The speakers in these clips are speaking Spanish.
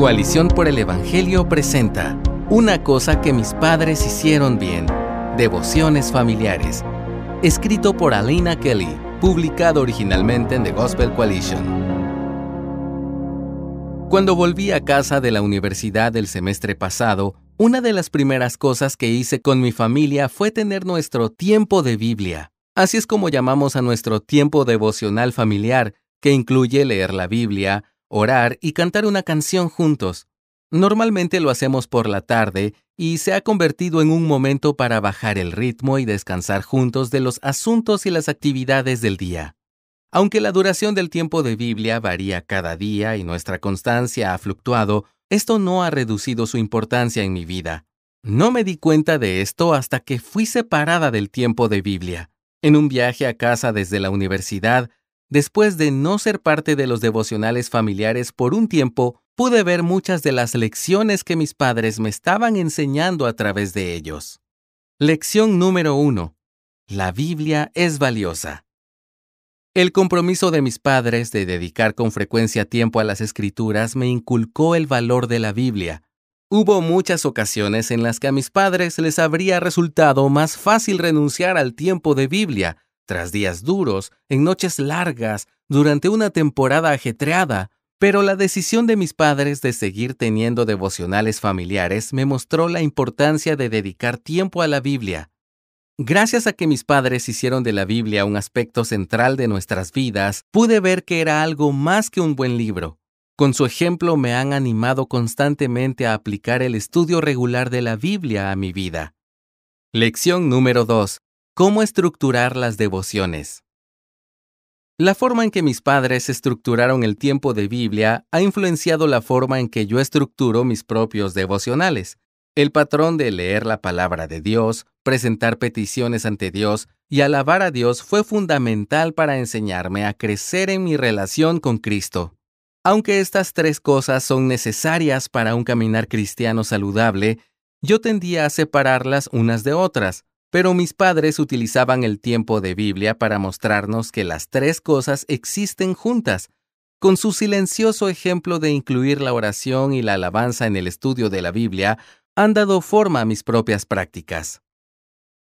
Coalición por el Evangelio presenta Una cosa que mis padres hicieron bien. Devociones familiares. Escrito por Alina Kelly, publicado originalmente en The Gospel Coalition. Cuando volví a casa de la universidad el semestre pasado, una de las primeras cosas que hice con mi familia fue tener nuestro tiempo de Biblia. Así es como llamamos a nuestro tiempo devocional familiar, que incluye leer la Biblia, orar y cantar una canción juntos. Normalmente lo hacemos por la tarde y se ha convertido en un momento para bajar el ritmo y descansar juntos de los asuntos y las actividades del día. Aunque la duración del tiempo de Biblia varía cada día y nuestra constancia ha fluctuado, esto no ha reducido su importancia en mi vida. No me di cuenta de esto hasta que fui separada del tiempo de Biblia. En un viaje a casa desde la universidad, Después de no ser parte de los devocionales familiares por un tiempo, pude ver muchas de las lecciones que mis padres me estaban enseñando a través de ellos. Lección número 1. La Biblia es valiosa. El compromiso de mis padres de dedicar con frecuencia tiempo a las escrituras me inculcó el valor de la Biblia. Hubo muchas ocasiones en las que a mis padres les habría resultado más fácil renunciar al tiempo de Biblia, tras días duros, en noches largas, durante una temporada ajetreada, pero la decisión de mis padres de seguir teniendo devocionales familiares me mostró la importancia de dedicar tiempo a la Biblia. Gracias a que mis padres hicieron de la Biblia un aspecto central de nuestras vidas, pude ver que era algo más que un buen libro. Con su ejemplo me han animado constantemente a aplicar el estudio regular de la Biblia a mi vida. Lección número 2. ¿Cómo estructurar las devociones? La forma en que mis padres estructuraron el tiempo de Biblia ha influenciado la forma en que yo estructuro mis propios devocionales. El patrón de leer la palabra de Dios, presentar peticiones ante Dios y alabar a Dios fue fundamental para enseñarme a crecer en mi relación con Cristo. Aunque estas tres cosas son necesarias para un caminar cristiano saludable, yo tendía a separarlas unas de otras. Pero mis padres utilizaban el tiempo de Biblia para mostrarnos que las tres cosas existen juntas, con su silencioso ejemplo de incluir la oración y la alabanza en el estudio de la Biblia, han dado forma a mis propias prácticas.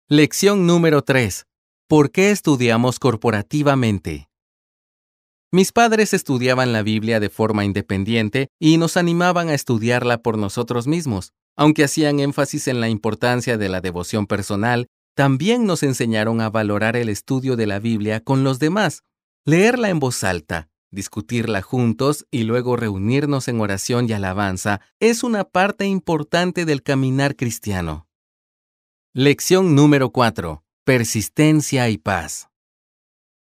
Lección número 3. ¿Por qué estudiamos corporativamente? Mis padres estudiaban la Biblia de forma independiente y nos animaban a estudiarla por nosotros mismos, aunque hacían énfasis en la importancia de la devoción personal también nos enseñaron a valorar el estudio de la Biblia con los demás, leerla en voz alta, discutirla juntos y luego reunirnos en oración y alabanza es una parte importante del caminar cristiano. Lección número 4. Persistencia y paz.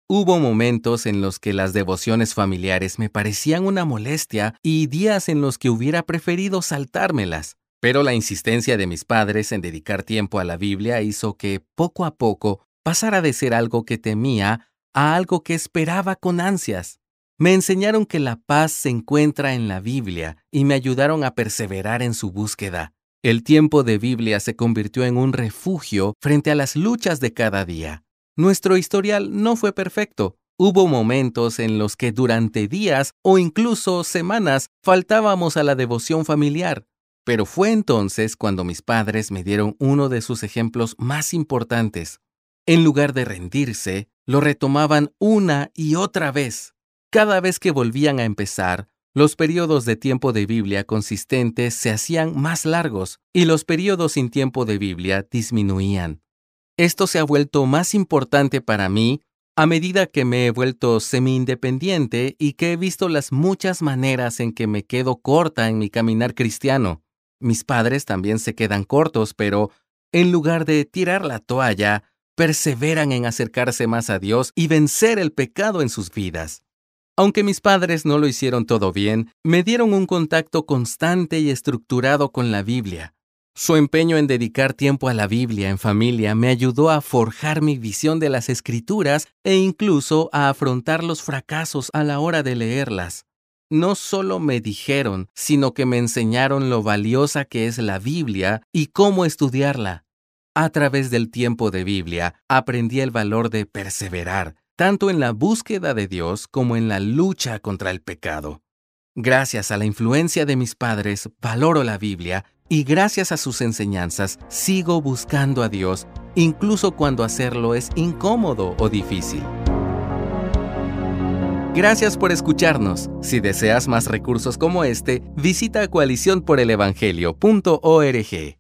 Hubo momentos en los que las devociones familiares me parecían una molestia y días en los que hubiera preferido saltármelas. Pero la insistencia de mis padres en dedicar tiempo a la Biblia hizo que, poco a poco, pasara de ser algo que temía a algo que esperaba con ansias. Me enseñaron que la paz se encuentra en la Biblia y me ayudaron a perseverar en su búsqueda. El tiempo de Biblia se convirtió en un refugio frente a las luchas de cada día. Nuestro historial no fue perfecto. Hubo momentos en los que durante días o incluso semanas faltábamos a la devoción familiar, pero fue entonces cuando mis padres me dieron uno de sus ejemplos más importantes. En lugar de rendirse, lo retomaban una y otra vez. Cada vez que volvían a empezar, los periodos de tiempo de Biblia consistentes se hacían más largos y los periodos sin tiempo de Biblia disminuían. Esto se ha vuelto más importante para mí a medida que me he vuelto semi-independiente y que he visto las muchas maneras en que me quedo corta en mi caminar cristiano. Mis padres también se quedan cortos, pero en lugar de tirar la toalla, perseveran en acercarse más a Dios y vencer el pecado en sus vidas. Aunque mis padres no lo hicieron todo bien, me dieron un contacto constante y estructurado con la Biblia. Su empeño en dedicar tiempo a la Biblia en familia me ayudó a forjar mi visión de las escrituras e incluso a afrontar los fracasos a la hora de leerlas no solo me dijeron, sino que me enseñaron lo valiosa que es la Biblia y cómo estudiarla. A través del tiempo de Biblia aprendí el valor de perseverar, tanto en la búsqueda de Dios como en la lucha contra el pecado. Gracias a la influencia de mis padres, valoro la Biblia y gracias a sus enseñanzas sigo buscando a Dios, incluso cuando hacerlo es incómodo o difícil. Gracias por escucharnos. Si deseas más recursos como este, visita coaliciónporelevangelio.org.